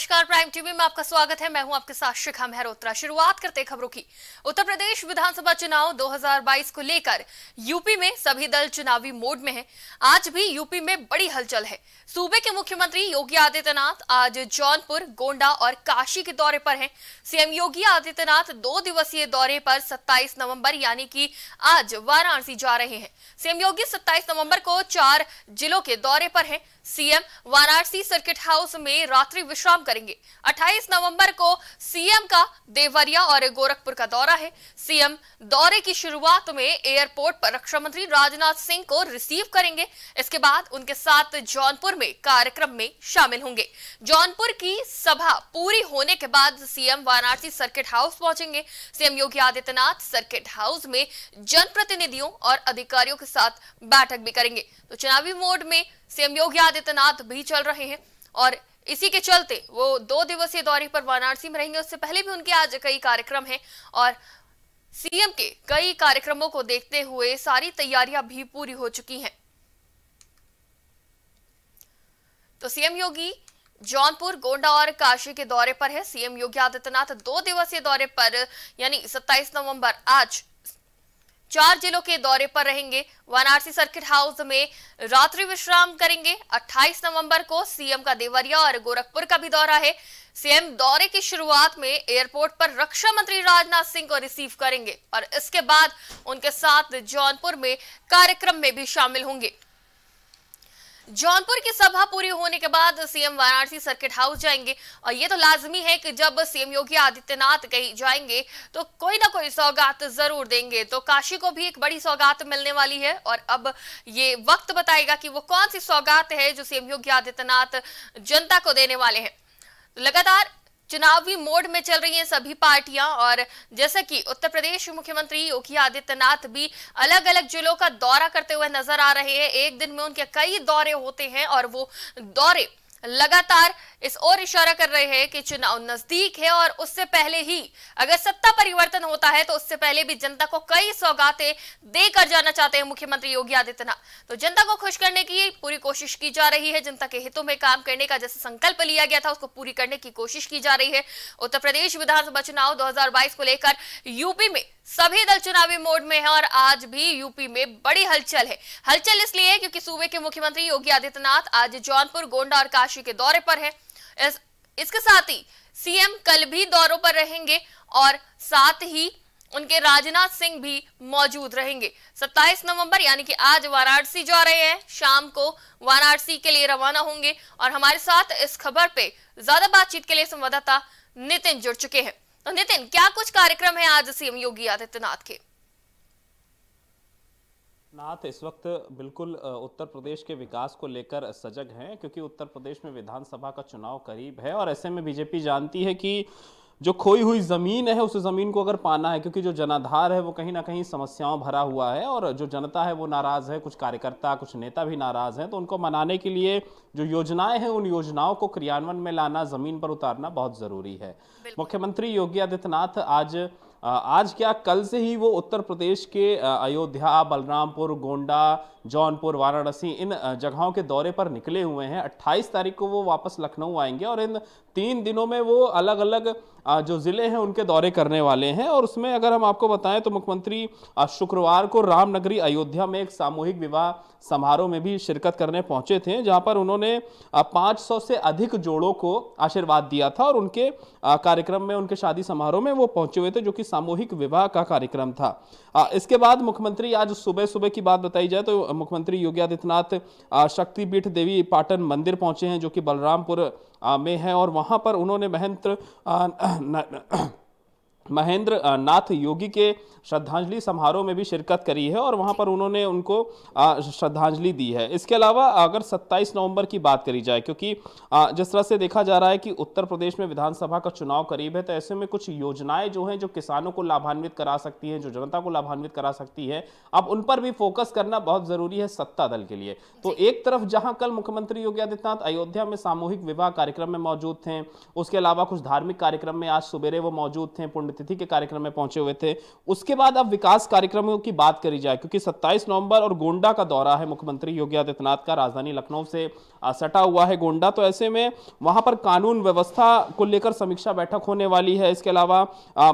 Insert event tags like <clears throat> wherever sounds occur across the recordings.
नमस्कार prime TV में आपका स्वागत है मैं हूं आपके साथ शिखा मेहरोत्रा शुरुआत करते खबरों की उत्तर प्रदेश विधानसभा चुनाव 2022 को लेकर यूपी में सभी दल चुनावी मोड में हैं। आज भी यूपी में बड़ी हलचल है सूबे के मुख्यमंत्री योगी आदित्यनाथ आज जौनपुर गोंडा और काशी के दौरे पर है सीएम योगी आदित्यनाथ दो दिवसीय दौरे पर सत्ताईस नवम्बर यानी की आज वाराणसी जा रहे हैं सीएम योगी सत्ताईस नवम्बर को चार जिलों के दौरे पर है सीएम वाराणसी सर्किट हाउस में रात्रि विश्राम करेंगे 28 नवंबर को सीएम का देवरिया और गोरखपुर का दौरा है सीएम दौरे की शुरुआत में एयरपोर्ट पर रक्षा मंत्री राजनाथ सिंह को रिसीव करेंगे इसके बाद उनके साथ जौनपुर में कार्यक्रम में शामिल होंगे जौनपुर की सभा पूरी होने के बाद सीएम वाराणसी सर्किट हाउस पहुंचेंगे CM Yogi Adityanath circuit house में जनप्रतिनिधियों और अधिकारियों के साथ बैठक भी करेंगे तो चुनावी मोड में सीएम योगी आदित्यनाथ भी चल रहे हैं और इसी के चलते वो दो दिवसीय दौरे पर वाराणसी में रहेंगे उससे पहले भी उनके आज कई कार्यक्रम हैं और सीएम के कई कार्यक्रमों को देखते हुए सारी तैयारियां भी पूरी हो चुकी हैं तो सीएम योगी जौनपुर गोंडा और काशी के दौरे पर है सीएम योगी आदित्यनाथ दो दिवसीय दौरे पर यानी 27 नवंबर आज चार जिलों के दौरे पर रहेंगे वाराणसी सर्किट हाउस में रात्रि विश्राम करेंगे 28 नवंबर को सीएम का देवरिया और गोरखपुर का भी दौरा है सीएम दौरे की शुरुआत में एयरपोर्ट पर रक्षा मंत्री राजनाथ सिंह को रिसीव करेंगे और इसके बाद उनके साथ जौनपुर में कार्यक्रम में भी शामिल होंगे जौनपुर की सभा पूरी होने के बाद सीएम वाराणसी सर्किट हाउस जाएंगे और ये तो लाजमी है कि जब सीएम योगी आदित्यनाथ कहीं जाएंगे तो कोई ना कोई सौगात जरूर देंगे तो काशी को भी एक बड़ी सौगात मिलने वाली है और अब ये वक्त बताएगा कि वो कौन सी सौगात है जो सीएम योगी आदित्यनाथ जनता को देने वाले हैं तो लगातार चुनावी मोड में चल रही हैं सभी पार्टियां और जैसा कि उत्तर प्रदेश मुख्यमंत्री योगी आदित्यनाथ भी अलग अलग जिलों का दौरा करते हुए नजर आ रहे हैं एक दिन में उनके कई दौरे होते हैं और वो दौरे लगातार इस ओर इशारा कर रहे हैं कि चुनाव नजदीक है और उससे पहले ही अगर सत्ता परिवर्तन होता है तो उससे पहले भी जनता को कई सौगातें देकर जाना चाहते हैं मुख्यमंत्री योगी आदित्यनाथ तो जनता को खुश करने की पूरी कोशिश की जा रही है जनता के हितों में काम करने का जैसे संकल्प लिया गया था उसको पूरी करने की कोशिश की जा रही है उत्तर प्रदेश विधानसभा चुनाव दो को लेकर यूपी में सभी दल चुनावी मोड में है और आज भी यूपी में बड़ी हलचल है हलचल इसलिए क्योंकि सूबे के मुख्यमंत्री योगी आदित्यनाथ आज जौनपुर गोंडा और काशी के दौरे पर है इस, इसके साथ ही सीएम कल भी दौरों पर रहेंगे और साथ ही उनके राजनाथ सिंह भी मौजूद रहेंगे 27 नवंबर यानी कि आज वाराणसी जा रहे हैं शाम को वाराणसी के लिए रवाना होंगे और हमारे साथ इस खबर पे ज्यादा बातचीत के लिए संवाददाता नितिन जुड़ चुके हैं तो नितिन क्या कुछ कार्यक्रम है आज सीएम योगी आदित्यनाथ के नाथ इस वक्त बिल्कुल उत्तर प्रदेश के विकास को लेकर सजग हैं क्योंकि उत्तर प्रदेश में विधानसभा का चुनाव करीब है और ऐसे में बीजेपी जानती है कि जो खोई हुई ज़मीन है उस ज़मीन को अगर पाना है क्योंकि जो जनाधार है वो कहीं ना कहीं समस्याओं भरा हुआ है और जो जनता है वो नाराज़ है कुछ कार्यकर्ता कुछ नेता भी नाराज़ हैं तो उनको मनाने के लिए जो योजनाएं हैं उन योजनाओं को क्रियान्वयन में लाना ज़मीन पर उतारना बहुत ज़रूरी है मुख्यमंत्री योगी आदित्यनाथ आज आज क्या कल से ही वो उत्तर प्रदेश के अयोध्या बलरामपुर गोंडा जौनपुर वाराणसी इन जगहों के दौरे पर निकले हुए हैं 28 तारीख को वो वापस लखनऊ आएंगे और इन तीन दिनों में वो अलग अलग जो ज़िले हैं उनके दौरे करने वाले हैं और उसमें अगर हम आपको बताएं तो मुख्यमंत्री शुक्रवार को रामनगरी अयोध्या में एक सामूहिक विवाह समारोह में भी शिरकत करने पहुंचे थे जहां पर उन्होंने 500 से अधिक जोड़ों को आशीर्वाद दिया था और उनके कार्यक्रम में उनके शादी समारोह में वो पहुंचे हुए थे जो कि सामूहिक विवाह का कार्यक्रम था इसके बाद मुख्यमंत्री आज सुबह सुबह की बात बताई जाए तो मुख्यमंत्री योगी आदित्यनाथ शक्तिपीठ देवी पाटन मंदिर पहुंचे हैं जो कि बलरामपुर में है और वहां पर उन्होंने महंत not, <clears throat> महेंद्र नाथ योगी के श्रद्धांजलि समारोह में भी शिरकत करी है और वहां पर उन्होंने उनको श्रद्धांजलि दी है इसके अलावा अगर 27 नवंबर की बात करी जाए क्योंकि जिस तरह से देखा जा रहा है कि उत्तर प्रदेश में विधानसभा का चुनाव करीब है तो ऐसे में कुछ योजनाएं जो हैं जो किसानों को लाभान्वित करा सकती हैं जो जनता को लाभान्वित करा सकती है अब उन पर भी फोकस करना बहुत ज़रूरी है सत्ता दल के लिए तो एक तरफ जहाँ कल मुख्यमंत्री योगी आदित्यनाथ अयोध्या में सामूहिक विवाह कार्यक्रम में मौजूद थे उसके अलावा कुछ धार्मिक कार्यक्रम में आज सुबेरे वो मौजूद थे पुण्य पुण्यतिथि के कार्यक्रम में पहुंचे हुए थे उसके बाद अब विकास कार्यक्रमों की बात करी जाए क्योंकि 27 नवंबर और गोंडा का दौरा है मुख्यमंत्री योगी आदित्यनाथ का राजधानी लखनऊ से सटा हुआ है गोंडा तो ऐसे में वहां पर कानून व्यवस्था को लेकर समीक्षा बैठक होने वाली है इसके अलावा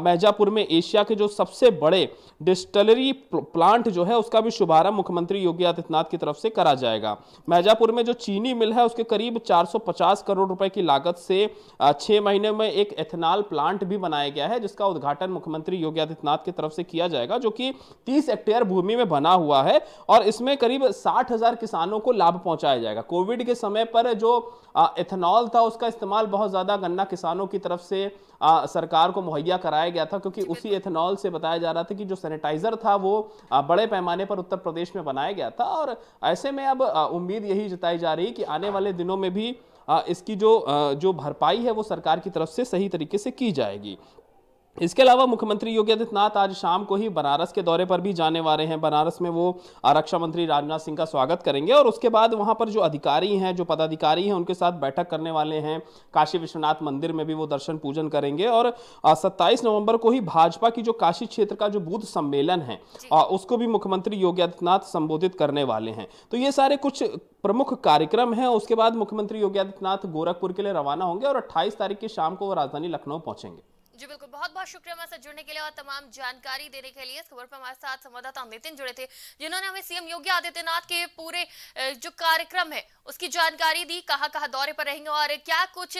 मैजापुर में एशिया के जो सबसे बड़े डिस्टलरी प्लांट जो है उसका भी शुभारंभ मुख्यमंत्री योगी आदित्यनाथ की तरफ से करा जाएगा मैजापुर में जो चीनी मिल है उसके करीब 450 करोड़ रुपए की लागत से छह महीने में एक एथेनॉल प्लांट भी बनाया गया है जिसका इसका उद्घाटन मुख्यमंत्री योगी आदित्यनाथ की तरफ से किया जाएगा जो कि तीस हेक्टेयर भूमि में बना हुआ है और इसमें करीब साठ किसानों को लाभ पहुंचाया जाएगा कोविड के समय पर जो इथेनॉल था उसका इस्तेमाल बहुत ज़्यादा गन्ना किसानों की तरफ से आ, सरकार को मुहैया कराया गया था क्योंकि उसी एथेनॉल से बताया जा रहा था कि जो सैनिटाइजर था वो आ, बड़े पैमाने पर उत्तर प्रदेश में बनाया गया था और ऐसे में अब उम्मीद यही जताई जा रही है कि आने वाले दिनों में भी आ, इसकी जो आ, जो भरपाई है वो सरकार की तरफ से सही तरीके से की जाएगी इसके अलावा मुख्यमंत्री योगी आदित्यनाथ आज शाम को ही बनारस के दौरे पर भी जाने वाले हैं बनारस में वो रक्षा मंत्री राजनाथ सिंह का स्वागत करेंगे और उसके बाद वहाँ पर जो अधिकारी हैं जो पदाधिकारी हैं उनके साथ बैठक करने वाले हैं काशी विश्वनाथ मंदिर में भी वो दर्शन पूजन करेंगे और सत्ताईस नवम्बर को ही भाजपा की जो काशी क्षेत्र का जो बूथ सम्मेलन है उसको भी मुख्यमंत्री योगी आदित्यनाथ संबोधित करने वाले हैं तो ये सारे कुछ प्रमुख कार्यक्रम हैं उसके बाद मुख्यमंत्री योगी आदित्यनाथ गोरखपुर के लिए रवाना होंगे और अट्ठाईस तारीख की शाम को वो राजधानी लखनऊ पहुंचेंगे जी बिल्कुल बहुत बहुत शुक्रिया हमारे साथ जुड़ने के लिए और तमाम जानकारी देने के लिए इस खबर पर हमारे साथ संवाददाता नितिन जुड़े थे जिन्होंने हमें सीएम योगी आदित्यनाथ के पूरे जो कार्यक्रम है उसकी जानकारी दी कहा कहाँ दौरे पर रहेंगे और क्या कुछ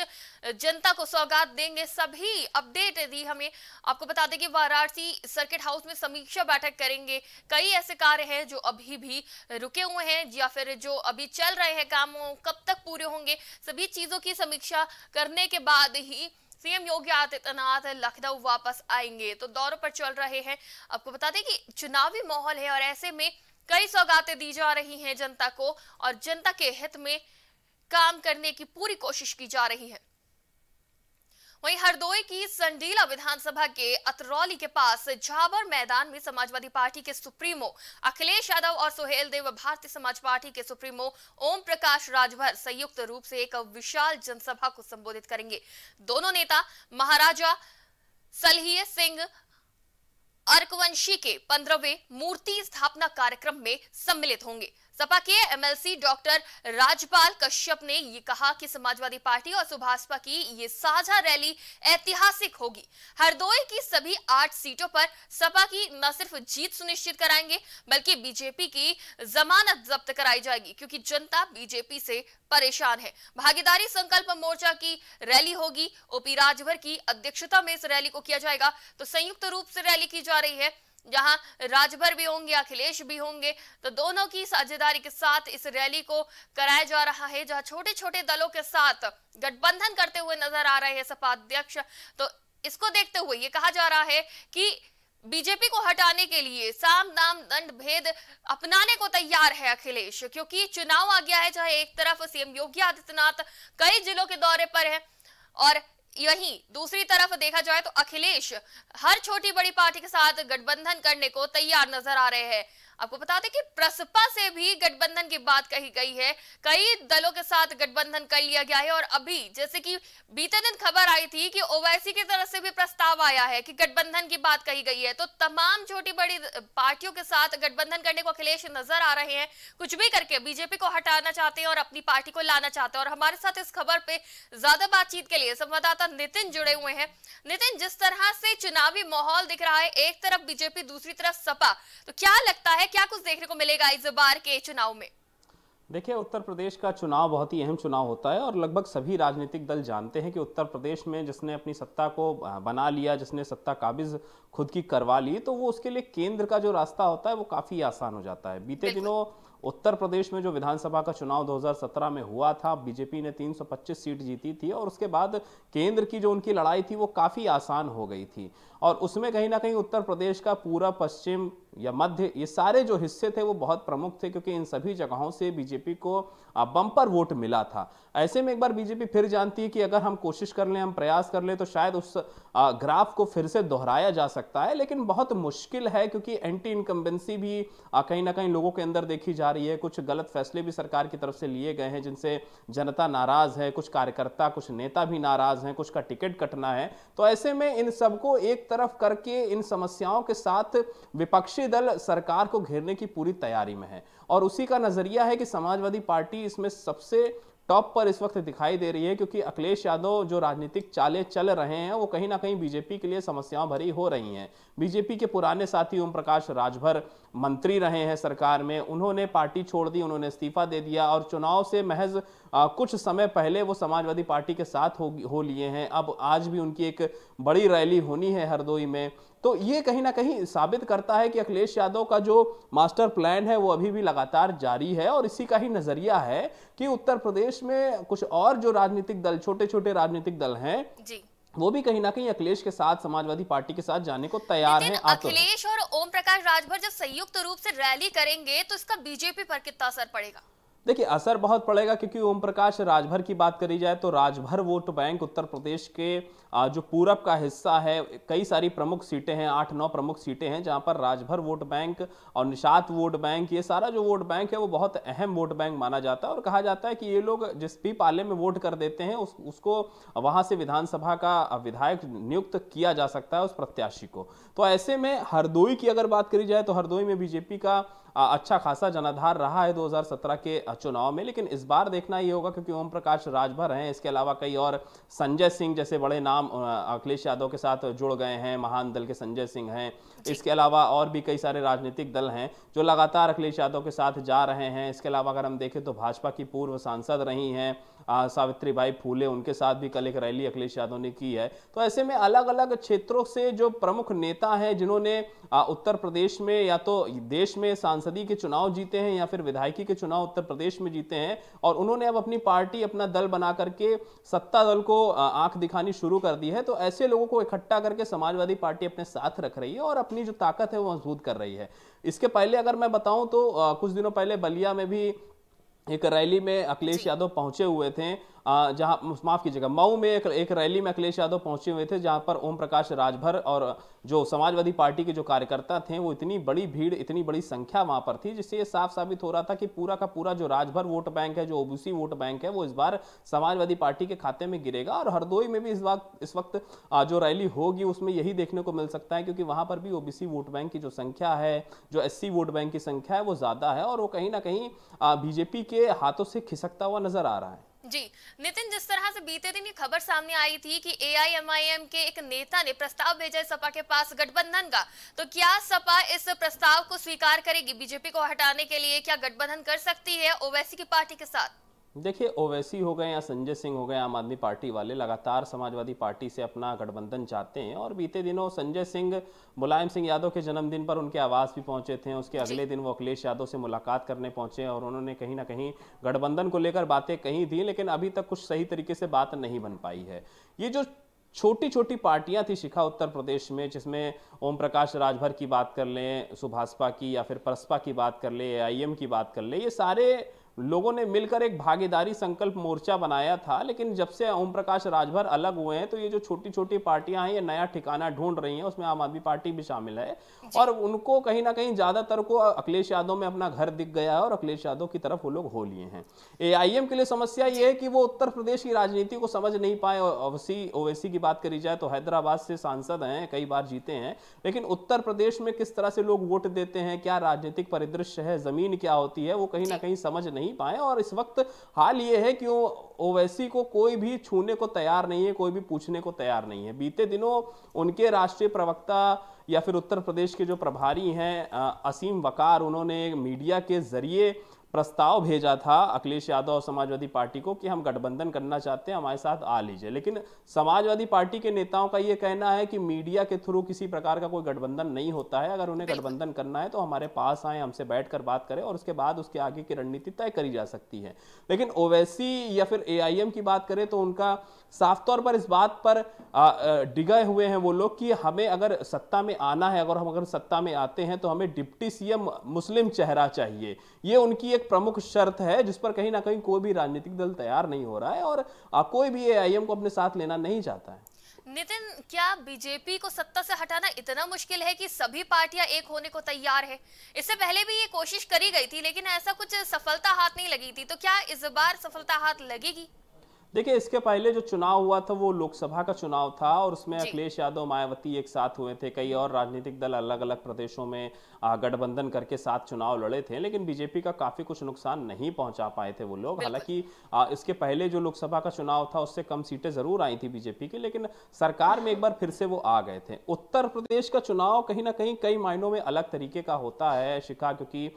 जनता को सौगात देंगे सभी अपडेट दी हमें आपको बता दें कि वाराणसी सर्किट हाउस में समीक्षा बैठक करेंगे कई ऐसे कार्य हैं जो अभी भी रुके हुए हैं या फिर जो अभी चल रहे हैं काम कब तक पूरे होंगे सभी चीजों की समीक्षा करने के बाद ही सीएम योगी आदित्यनाथ लखनऊ वापस आएंगे तो दौरों पर चल रहे हैं आपको बता दें कि चुनावी माहौल है और ऐसे में कई सौगातें दी जा रही हैं जनता को और जनता के हित में काम करने की पूरी कोशिश की जा रही है वहीं हरदोई की संडीला विधानसभा के अतरौली के पास झाबर मैदान में समाजवादी पार्टी के सुप्रीमो अखिलेश यादव और सुहेल देव भारतीय समाज पार्टी के सुप्रीमो ओम प्रकाश राजभर संयुक्त रूप से एक विशाल जनसभा को संबोधित करेंगे दोनों नेता महाराजा सलहिय सिंह अर्कवंशी के पंद्रहवें मूर्ति स्थापना कार्यक्रम में सम्मिलित होंगे सपा के एमएलसी डॉक्टर राजपाल कश्यप ने ये कहा कि समाजवादी पार्टी और सुभाषपा की ये साझा रैली ऐतिहासिक होगी हरदोई की सभी आठ सीटों पर सपा की न सिर्फ जीत सुनिश्चित कराएंगे बल्कि बीजेपी की जमानत जब्त कराई जाएगी क्योंकि जनता बीजेपी से परेशान है भागीदारी संकल्प मोर्चा की रैली होगी ओपी राजभर की अध्यक्षता में इस रैली को किया जाएगा तो संयुक्त रूप से रैली की जा रही है जहां राजभर भी होंगे अखिलेश भी होंगे तो दोनों की साझेदारी के साथ इस रैली को कराया जा रहा है जहां छोटे छोटे दलों के साथ गठबंधन करते हुए नजर आ रहे हैं सपा अध्यक्ष तो इसको देखते हुए ये कहा जा रहा है कि बीजेपी को हटाने के लिए साम नाम दंड भेद अपनाने को तैयार है अखिलेश क्योंकि चुनाव आ गया है चाहे एक तरफ सीएम योगी आदित्यनाथ कई जिलों के दौरे पर है और यहीं दूसरी तरफ देखा जाए तो अखिलेश हर छोटी बड़ी पार्टी के साथ गठबंधन करने को तैयार नजर आ रहे हैं आपको बता दें कि प्रसपा से भी गठबंधन की बात कही गई है कई दलों के साथ गठबंधन कर लिया गया है और अभी जैसे कि बीते दिन खबर आई थी कि ओवैसी की तरफ से भी प्रस्ताव आया है कि गठबंधन की बात कही गई है तो तमाम छोटी बड़ी पार्टियों के साथ गठबंधन करने को अखिलेश नजर आ रहे हैं कुछ भी करके बीजेपी को हटाना चाहते हैं और अपनी पार्टी को लाना चाहते हैं और हमारे साथ इस खबर पे ज्यादा बातचीत के लिए संवाददाता नितिन जुड़े हुए हैं नितिन जिस तरह से चुनावी माहौल दिख रहा है एक तरफ बीजेपी दूसरी तरफ सपा तो क्या लगता है है क्या कुछ देखने को मिलेगा इस बार के चुनाव में देखिए उत्तर प्रदेश का चुनाव बहुत ही अहम चुनाव होता है और लगभग सभी राजनीतिक दल जानते हैं कि उत्तर प्रदेश में जिसने अपनी सत्ता को बना लिया जिसने सत्ता काबिज खुद की करवा ली तो वो उसके लिए केंद्र का जो रास्ता होता है वो काफ़ी आसान हो जाता है बीते दिनों उत्तर प्रदेश में जो विधानसभा का चुनाव 2017 में हुआ था बीजेपी ने 325 सीट जीती थी और उसके बाद केंद्र की जो उनकी लड़ाई थी वो काफ़ी आसान हो गई थी और उसमें कहीं ना कहीं उत्तर प्रदेश का पूरा पश्चिम या मध्य ये सारे जो हिस्से थे वो बहुत प्रमुख थे क्योंकि इन सभी जगहों से बीजेपी को बम्पर वोट मिला था ऐसे में एक बार बीजेपी फिर जानती है कि अगर हम कोशिश कर लें हम प्रयास कर लें तो शायद उस ग्राफ को फिर से दोहराया जा सकता है लेकिन बहुत मुश्किल है क्योंकि एंटी इनकम्बेंसी भी कहीं ना कहीं लोगों के अंदर देखी जा रही है कुछ गलत फैसले भी सरकार की तरफ से लिए गए हैं जिनसे जनता नाराज़ है कुछ कार्यकर्ता कुछ नेता भी नाराज़ हैं कुछ का टिकट कटना है तो ऐसे में इन सबको एक तरफ करके इन समस्याओं के साथ विपक्षी विपक्षी दल सरकार को घेरने की पूरी तैयारी में है और उसी का नजरिया है कि समाजवादी पार्टी इसमें सबसे टॉप पर इस वक्त दिखाई दे रही है क्योंकि अखिलेश यादव जो राजनीतिक चाले चल रहे हैं वो कहीं ना कहीं बीजेपी के लिए समस्याओं भरी हो रही हैं बीजेपी के पुराने साथी ओम प्रकाश राजभर मंत्री रहे हैं सरकार में उन्होंने पार्टी छोड़ दी उन्होंने इस्तीफा दे दिया और चुनाव से महज कुछ समय पहले वो समाजवादी पार्टी के साथ हो, हो लिए हैं अब आज भी उनकी एक बड़ी रैली होनी है हरदोई में तो ये कहीं ना कहीं साबित करता है कि अखिलेश यादव का जो मास्टर प्लान है वो अभी भी लगातार जारी है और इसी का ही नजरिया है कि उत्तर प्रदेश में कुछ और जो राजनीतिक दल छोटे छोटे राजनीतिक दल हैं जी वो भी कहीं ना कहीं अखिलेश के साथ समाजवादी पार्टी के साथ जाने को तैयार है अखिलेश और ओम प्रकाश राजभर जब संयुक्त रूप से रैली करेंगे तो इसका बीजेपी पर कितना असर पड़ेगा देखिए असर बहुत पड़ेगा क्योंकि ओम प्रकाश राजभर की बात करी जाए तो राजभर वोट बैंक उत्तर प्रदेश के जो पूरब का हिस्सा है कई सारी प्रमुख सीटें हैं आठ नौ प्रमुख सीटें हैं जहां पर राजभर वोट बैंक और निषात वोट बैंक ये सारा जो वोट बैंक है वो बहुत अहम वोट बैंक माना जाता है और कहा जाता है कि ये लोग जिस भी पाले में वोट कर देते हैं उस उसको वहाँ से विधानसभा का विधायक नियुक्त किया जा सकता है उस प्रत्याशी को तो ऐसे में हरदोई की अगर बात करी जाए तो हरदोई में बीजेपी का अच्छा खासा जनाधार रहा है 2017 के चुनाव में लेकिन इस बार देखना ये होगा क्योंकि ओम प्रकाश राजभर हैं इसके अलावा कई और संजय सिंह जैसे बड़े नाम अखिलेश यादव के साथ जुड़ गए हैं महान दल के संजय सिंह हैं इसके अलावा और भी कई सारे राजनीतिक दल हैं जो लगातार अखिलेश यादव के साथ जा रहे हैं इसके अलावा अगर हम देखें तो भाजपा की पूर्व सांसद रही हैं सावित्री भाई फूले उनके साथ भी कल एक रैली अखिलेश यादव ने की है तो ऐसे में अलग अलग क्षेत्रों से जो प्रमुख नेता हैं जिन्होंने उत्तर प्रदेश में या तो देश में सांसदी के चुनाव जीते हैं या फिर विधायकी के चुनाव उत्तर प्रदेश में जीते हैं और उन्होंने अब अपनी पार्टी अपना दल बना करके सत्ता दल को आंख दिखानी शुरू कर दी है तो ऐसे लोगों को इकट्ठा करके समाजवादी पार्टी अपने साथ रख रही है और अपने अपनी जो ताकत है वो मजबूत कर रही है इसके पहले अगर मैं बताऊं तो कुछ दिनों पहले बलिया में भी एक रैली में अखिलेश यादव पहुंचे हुए थे जहां माफ़ कीजिएगा मऊ में एक, एक रैली में अखिलेश यादव पहुंचे हुए थे जहां पर ओम प्रकाश राजभर और जो समाजवादी पार्टी के जो कार्यकर्ता थे वो इतनी बड़ी भीड़ इतनी बड़ी संख्या वहां पर थी जिससे ये साफ साबित हो रहा था कि पूरा का पूरा जो राजभर वोट बैंक है जो ओबीसी वोट बैंक है वो इस बार समाजवादी पार्टी के खाते में गिरेगा और हरदोई में भी इस बात इस वक्त जो रैली होगी उसमें यही देखने को मिल सकता है क्योंकि वहां पर भी ओबीसी वोट बैंक की जो संख्या है जो एस वोट बैंक की संख्या है वो ज़्यादा है और वो कहीं ना कहीं बीजेपी के हाथों से खिसकता हुआ नजर आ रहा है जी नितिन जिस तरह से बीते दिन ये खबर सामने आई थी कि एआईएमआईएम के एक नेता ने प्रस्ताव भेजा है सपा के पास गठबंधन का तो क्या सपा इस प्रस्ताव को स्वीकार करेगी बीजेपी को हटाने के लिए क्या गठबंधन कर सकती है ओवैसी की पार्टी के साथ देखिए ओवैसी हो गए या संजय सिंह हो गए आम आदमी पार्टी वाले लगातार समाजवादी पार्टी से अपना गठबंधन चाहते हैं और बीते दिनों संजय सिंह मुलायम सिंह यादव के जन्मदिन पर उनके आवास भी पहुंचे थे उसके अगले दिन वो अखिलेश यादव से मुलाकात करने पहुंचे और उन्होंने कहीं ना कहीं गठबंधन को लेकर बातें कही थी लेकिन अभी तक कुछ सही तरीके से बात नहीं बन पाई है ये जो छोटी छोटी पार्टियां थी शिखा उत्तर प्रदेश में जिसमें ओम प्रकाश राजभर की बात कर लें सुभाषपा की या फिर परसपा की बात कर लें एआईएम की बात कर लें ये सारे लोगों ने मिलकर एक भागीदारी संकल्प मोर्चा बनाया था लेकिन जब से ओम प्रकाश राजभर अलग हुए हैं तो ये जो छोटी छोटी पार्टियां हैं ये नया ठिकाना ढूंढ रही हैं उसमें आम आदमी पार्टी भी शामिल है और उनको कहीं ना कहीं ज़्यादातर को अखिलेश यादव में अपना घर दिख गया है और अखिलेश यादव की तरफ वो लोग हो लिए हैं ए के लिए समस्या ये है कि वो उत्तर प्रदेश की राजनीति को समझ नहीं पाए ओवैसी ओवैसी की बात करी जाए तो हैदराबाद से सांसद हैं कई बार जीते हैं लेकिन उत्तर प्रदेश में किस तरह से लोग वोट देते हैं क्या राजनीतिक परिदृश्य है ज़मीन क्या होती है वो कहीं ना कहीं समझ नहीं नहीं पाए और इस वक्त हाल ये है कि ओवैसी को कोई भी छूने को तैयार नहीं है कोई भी पूछने को तैयार नहीं है बीते दिनों उनके राष्ट्रीय प्रवक्ता या फिर उत्तर प्रदेश के जो प्रभारी हैं असीम वकार उन्होंने मीडिया के जरिए प्रस्ताव भेजा था अखिलेश यादव और समाजवादी पार्टी को कि हम गठबंधन करना चाहते हैं हमारे साथ आ लीजिए लेकिन समाजवादी पार्टी के नेताओं का ये कहना है कि मीडिया के थ्रू किसी प्रकार का कोई गठबंधन नहीं होता है अगर उन्हें गठबंधन करना है तो हमारे पास आए हमसे बैठ कर बात करें और उसके बाद उसके आगे की रणनीति तय करी जा सकती है लेकिन ओवैसी या फिर ए की बात करें तो उनका साफ तौर पर इस बात पर डिगे हुए हैं वो लोग कि हमें अगर सत्ता में आना है अगर हम अगर सत्ता में आते हैं तो हमें डिप्टी सीएम मुस्लिम चेहरा चाहिए ये उनकी एक प्रमुख शर्त है जिस पर कहीं ना कहीं कोई भी राजनीतिक दल तैयार नहीं हो रहा है और कोई भी ए को अपने साथ लेना नहीं चाहता है नितिन क्या बीजेपी को सत्ता से हटाना इतना मुश्किल है कि सभी पार्टियां एक होने को तैयार है इससे पहले भी ये कोशिश करी गई थी लेकिन ऐसा कुछ सफलता हाथ नहीं लगी थी तो क्या इस बार सफलता हाथ लगेगी देखिए इसके पहले जो चुनाव हुआ था वो लोकसभा का चुनाव था और उसमें अखिलेश यादव मायावती एक साथ हुए थे कई हम्म। और राजनीतिक दल अलग अलग प्रदेशों में गठबंधन करके साथ चुनाव लड़े थे लेकिन बीजेपी का काफी कुछ नुकसान नहीं पहुंचा पाए थे वो लोग हालांकि इसके पहले जो लोकसभा का चुनाव था उससे कम सीटें जरूर आई थी बीजेपी की लेकिन सरकार में एक बार फिर से वो आ गए थे उत्तर प्रदेश का चुनाव कहीं ना कहीं कई मायनों में अलग तरीके का होता है शिखा क्योंकि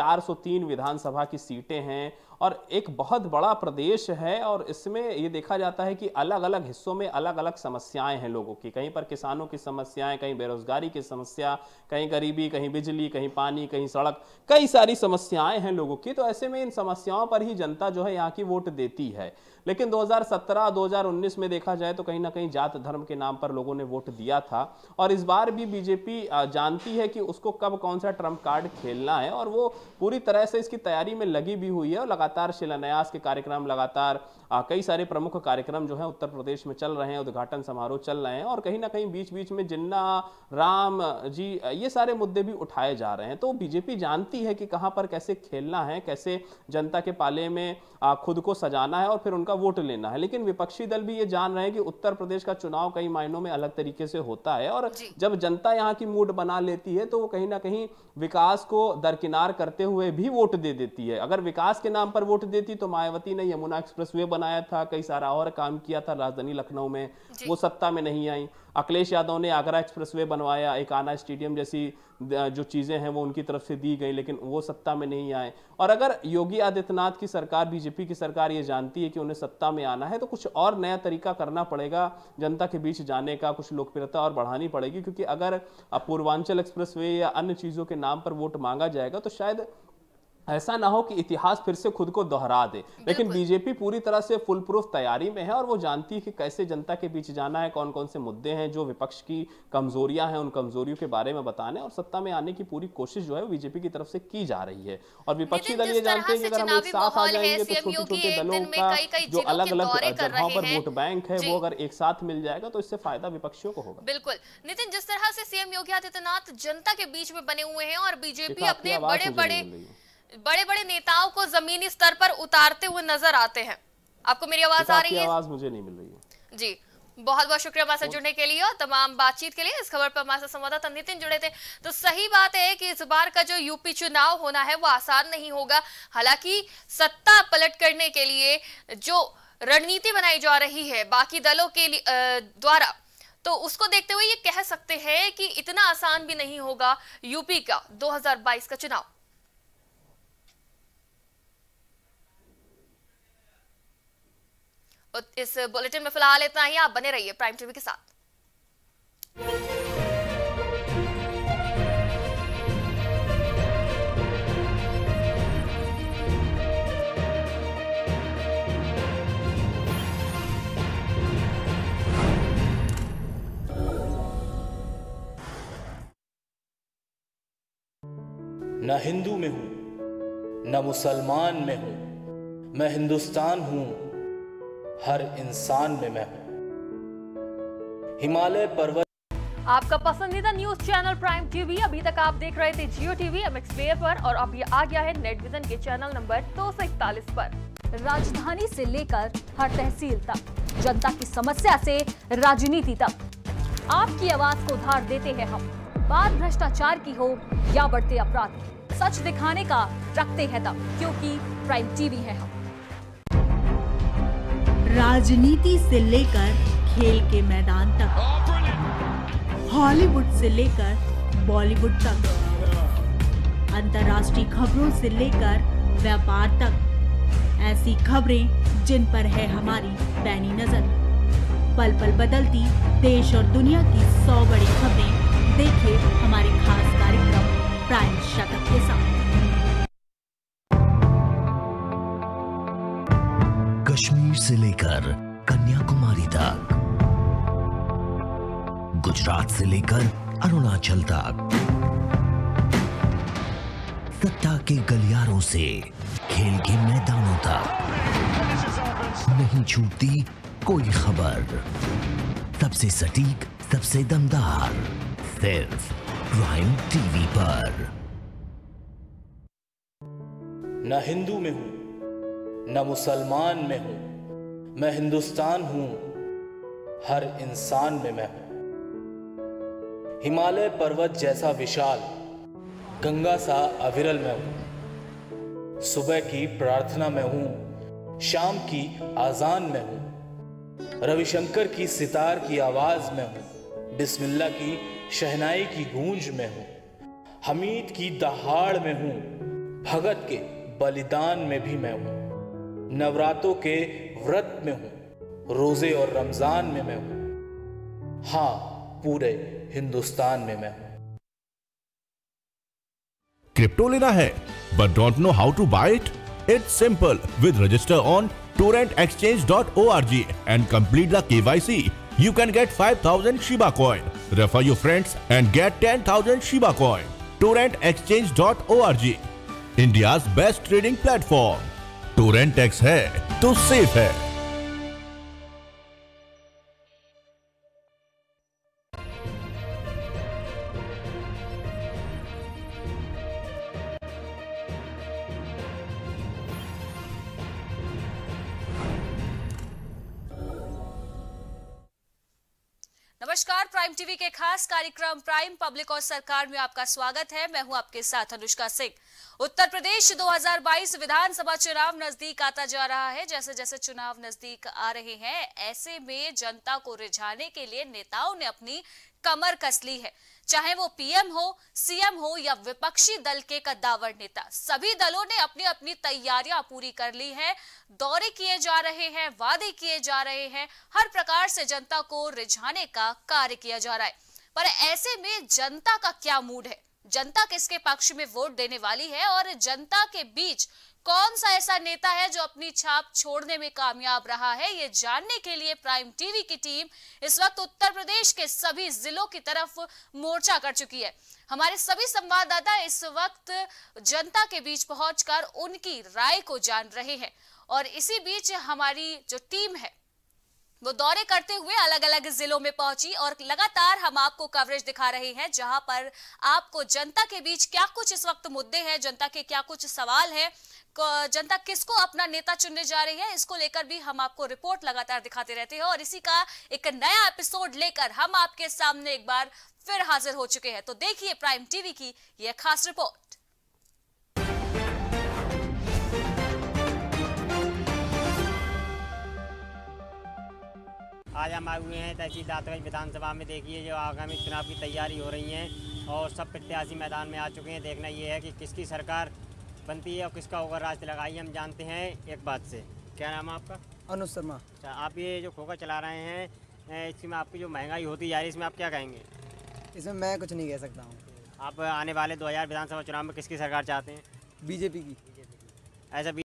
चार विधानसभा की सीटें हैं और एक बहुत बड़ा प्रदेश है और इसमें ये देखा जाता है कि अलग अलग हिस्सों में अलग अलग समस्याएं हैं लोगों की कहीं पर किसानों की समस्याएं कहीं बेरोजगारी की समस्या कहीं गरीबी कहीं बिजली कहीं पानी कहीं सड़क कई सारी समस्याएं हैं लोगों की तो ऐसे में इन समस्याओं पर ही जनता जो है यहाँ की वोट देती है लेकिन 2017-2019 में देखा जाए तो कहीं ना कहीं जात धर्म के नाम पर लोगों ने वोट दिया था और इस बार भी बीजेपी जानती है कि उसको कब कौन सा ट्रम्प कार्ड खेलना है और वो पूरी तरह से इसकी तैयारी में लगी भी हुई है और लगातार शिलान्यास के कार्यक्रम लगातार कई सारे प्रमुख कार्यक्रम जो है उत्तर प्रदेश में चल रहे हैं उद्घाटन समारोह चल रहे हैं और कहीं ना कहीं बीच बीच में जिन्ना राम जी ये सारे मुद्दे भी उठाए जा रहे हैं तो बीजेपी जानती है कि कहाँ पर कैसे खेलना है कैसे जनता के पाले में खुद को सजाना है और फिर उनका वोट लेना है लेकिन विपक्षी दल भी ये जान रहे हैं कि उत्तर प्रदेश का चुनाव कई मायनों में अलग तरीके से होता है और जब जनता यहाँ की मूड बना लेती है तो वो कहीं ना कहीं विकास को दरकिनार करते हुए भी वोट दे देती है अगर विकास के नाम पर वोट देती तो मायावती ने यमुना एक्सप्रेस बनाया था कई सारा और काम किया था राजधानी लखनऊ में वो सत्ता में नहीं आई अखिलेश यादव ने आगरा एक्सप्रेसवे बनवाया एक आना स्टेडियम जैसी जो चीज़ें हैं वो उनकी तरफ से दी गई लेकिन वो सत्ता में नहीं आए और अगर योगी आदित्यनाथ की सरकार बीजेपी की सरकार ये जानती है कि उन्हें सत्ता में आना है तो कुछ और नया तरीका करना पड़ेगा जनता के बीच जाने का कुछ लोकप्रियता और बढ़ानी पड़ेगी क्योंकि अगर पूर्वांचल एक्सप्रेस या अन्य चीज़ों के नाम पर वोट मांगा जाएगा तो शायद ऐसा ना हो कि इतिहास फिर से खुद को दोहरा दे लेकिन बीजेपी पूरी तरह से फुल प्रूफ तैयारी में है और वो जानती है कि कैसे जनता के बीच जाना है कौन कौन से मुद्दे हैं जो विपक्ष की कमजोरियां हैं उन कमजोरियों के बारे में बताने और सत्ता में आने की पूरी कोशिश जो है बीजेपी की तरफ से की जा रही है और विपक्षी दल ये जानते हैं कि अगर हम एक साथ आ जाएंगे तो छोटे छोटे दलों का जो अलग अलग जगहों पर वोट बैंक है वो अगर एक साथ मिल जाएगा तो इससे फायदा विपक्षियों को होगा बिल्कुल नितिन जिस तरह से सीएम योगी आदित्यनाथ जनता के बीच में बने हुए हैं और बीजेपी अपने बड़े बड़े बड़े बड़े नेताओं को जमीनी स्तर पर उतारते हुए नजर आते हैं आपको मेरी आवाज आ रही है आवाज मुझे नहीं मिल रही है जी बहुत बहुत शुक्रिया हमारे जुड़ने के लिए और तमाम बातचीत के लिए इस खबर पर हमारे संवाददाता नितिन जुड़े थे तो सही बात है कि इस बार का जो यूपी चुनाव होना है वो आसान नहीं होगा हालांकि सत्ता पलट करने के लिए जो रणनीति बनाई जा रही है बाकी दलों के द्वारा तो उसको देखते हुए ये कह सकते हैं कि इतना आसान भी नहीं होगा यूपी का दो का चुनाव इस बुलेटिन में फिलहाल इतना ही आप बने रहिए प्राइम टीवी के साथ न हिंदू में हूं न मुसलमान में हूं मैं हिंदुस्तान हूं हर इंसान में मैं हूँ हिमालय पर्वत आपका पसंदीदा न्यूज चैनल प्राइम टीवी अभी तक आप देख रहे थे जियो टीवी एमएक्स प्लेयर पर और अब ये आ गया है नेट विजन के चैनल नंबर दो सौ इकतालीस पर राजधानी से लेकर हर तहसील तक जनता की समस्या से राजनीति तक आपकी आवाज को धार देते हैं हम बात भ्रष्टाचार की हो या बढ़ते अपराध सच दिखाने का रखते हैं तब क्योंकि प्राइम टीवी है हम राजनीति से लेकर खेल के मैदान तक oh, हॉलीवुड से लेकर बॉलीवुड तक अंतर्राष्ट्रीय खबरों से लेकर व्यापार तक ऐसी खबरें जिन पर है हमारी पैनी नजर पल पल बदलती देश और दुनिया की सौ बड़ी खबरें देखें हमारे खास कार्यक्रम प्राइम शतक के साथ कश्मीर से लेकर कन्याकुमारी तक गुजरात से लेकर अरुणाचल तक सत्ता के गलियारों से खेल के मैदानों तक नहीं छूटती कोई खबर सबसे सटीक सबसे दमदार सिर्फ प्राइम टीवी पर ना हिंदू में हूं न मुसलमान में हूँ मैं हिंदुस्तान हूँ हर इंसान में मैं हूँ हिमालय पर्वत जैसा विशाल गंगा सा अविरल में हूँ सुबह की प्रार्थना में हूँ शाम की आजान में हूँ रविशंकर की सितार की आवाज में हूँ बिस्मिल्ला की शहनाई की गूंज में हूँ हमीद की दहाड़ में हूँ भगत के बलिदान में भी मैं हूँ नवरात्रों के व्रत में हूं रोजे और रमजान में मैं हूं हां पूरे हिंदुस्तान में मैं हूं क्रिप्टो लेना है but don't know how to buy it it's simple with register on Torrent exchange dot O R G and complete the K you can get five thousand Shiba coin refer you friends and get ten thousand Shiba coin Torrent exchange dot O R G India best trading platform Torrent tax है तो safe है नमस्कार prime TV के खास कार्यक्रम prime public और सरकार में आपका स्वागत है मैं हूं आपके साथ अनुष्का सिंह उत्तर प्रदेश 2022 विधानसभा चुनाव नजदीक आता जा रहा है जैसे जैसे चुनाव नजदीक आ रहे हैं ऐसे में जनता को रिझाने के लिए नेताओं ने अपनी कमर कस ली है चाहे वो पीएम हो सीएम हो या विपक्षी दल के कद्दावर नेता सभी दलों ने अपनी अपनी तैयारियां पूरी कर ली है दौरे किए जा रहे हैं वादे किए जा रहे हैं हर प्रकार से जनता को रिझाने का कार्य किया जा रहा है पर ऐसे में जनता का क्या मूड है जनता किसके पक्ष में वोट देने वाली है और जनता के बीच कौन सा ऐसा नेता है जो अपनी छाप छोड़ने में कामयाब रहा है ये जानने के लिए प्राइम टीवी की टीम इस वक्त उत्तर प्रदेश के सभी जिलों की तरफ मोर्चा कर चुकी है हमारे सभी संवाददाता इस वक्त जनता के बीच पहुंचकर उनकी राय को जान रहे हैं और इसी बीच हमारी जो टीम है वो दौरे करते हुए अलग अलग जिलों में पहुंची और लगातार हम आपको कवरेज दिखा रहे हैं जहां पर आपको जनता के बीच क्या कुछ इस वक्त मुद्दे हैं जनता के क्या कुछ सवाल हैं जनता किसको अपना नेता चुनने जा रही है इसको लेकर भी हम आपको रिपोर्ट लगातार दिखाते रहते हैं और इसी का एक नया एपिसोड लेकर हम आपके सामने एक बार फिर हाजिर हो चुके हैं तो देखिए प्राइम टीवी की यह खास रिपोर्ट आज हम आए हुए हैं तहसील दातगंज विधानसभा में देखिए जो आगामी चुनाव की तैयारी हो रही है और सब प्रत्याशी मैदान में आ चुके हैं देखना ये है कि किसकी सरकार बनती है और किसका होगा राज लगाई हम जानते हैं एक बात से क्या नाम है आपका अनुज शर्मा अच्छा आप ये जो खोखा चला रहे हैं इसमें आपकी जो महंगाई होती जा रही है इसमें आप क्या कहेंगे इसमें मैं कुछ नहीं कह सकता हूँ आप आने वाले 2000 विधानसभा चुनाव में किसकी सरकार चाहते हैं बीजेपी की ऐसा